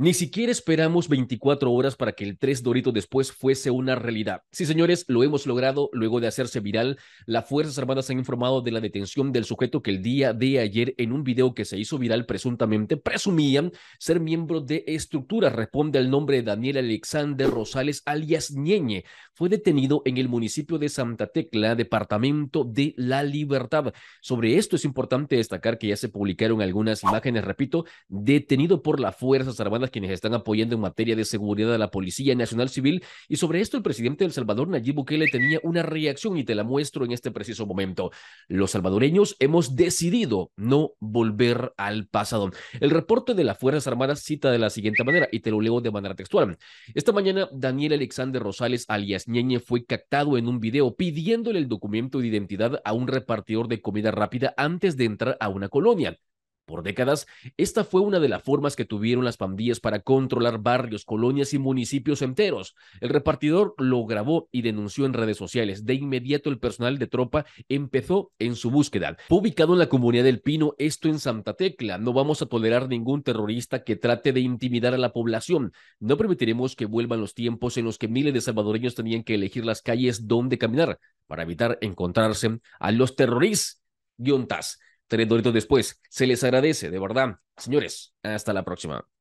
Ni siquiera esperamos 24 horas para que el tres Dorito después fuese una realidad. Sí, señores, lo hemos logrado luego de hacerse viral. Las Fuerzas Armadas han informado de la detención del sujeto que el día de ayer en un video que se hizo viral presuntamente presumían ser miembro de estructuras. Responde al nombre de Daniel Alexander Rosales alias Ñeñe. Fue detenido en el municipio de Santa Tecla, departamento de La Libertad. Sobre esto es importante destacar que ya se publicaron algunas imágenes, repito, detenido por las Fuerzas Armadas quienes están apoyando en materia de seguridad a la Policía Nacional Civil. Y sobre esto el presidente del Salvador, Nayib Bukele, tenía una reacción y te la muestro en este preciso momento. Los salvadoreños hemos decidido no volver al pasado. El reporte de las Fuerzas Armadas cita de la siguiente manera, y te lo leo de manera textual. Esta mañana, Daniel Alexander Rosales, alias Ñeñe, fue captado en un video pidiéndole el documento de identidad a un repartidor de comida rápida antes de entrar a una colonia. Por décadas, esta fue una de las formas que tuvieron las pandillas para controlar barrios, colonias y municipios enteros. El repartidor lo grabó y denunció en redes sociales. De inmediato el personal de tropa empezó en su búsqueda. Fue ubicado en la comunidad del Pino, esto en Santa Tecla. No vamos a tolerar ningún terrorista que trate de intimidar a la población. No permitiremos que vuelvan los tiempos en los que miles de salvadoreños tenían que elegir las calles donde caminar para evitar encontrarse a los terroristas tres doritos después. Se les agradece, de verdad. Señores, hasta la próxima.